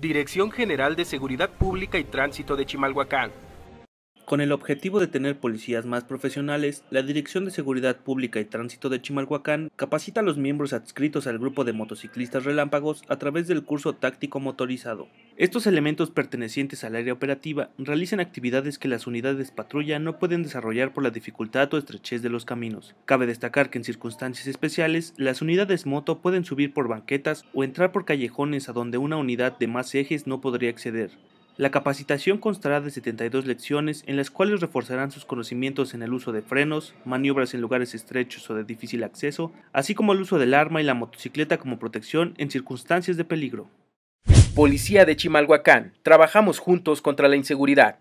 Dirección General de Seguridad Pública y Tránsito de Chimalhuacán. Con el objetivo de tener policías más profesionales, la Dirección de Seguridad Pública y Tránsito de Chimalhuacán capacita a los miembros adscritos al grupo de motociclistas relámpagos a través del curso táctico motorizado. Estos elementos pertenecientes al área operativa realizan actividades que las unidades patrulla no pueden desarrollar por la dificultad o estrechez de los caminos. Cabe destacar que en circunstancias especiales, las unidades moto pueden subir por banquetas o entrar por callejones a donde una unidad de más ejes no podría acceder. La capacitación constará de 72 lecciones en las cuales reforzarán sus conocimientos en el uso de frenos, maniobras en lugares estrechos o de difícil acceso, así como el uso del arma y la motocicleta como protección en circunstancias de peligro. Policía de Chimalhuacán, trabajamos juntos contra la inseguridad.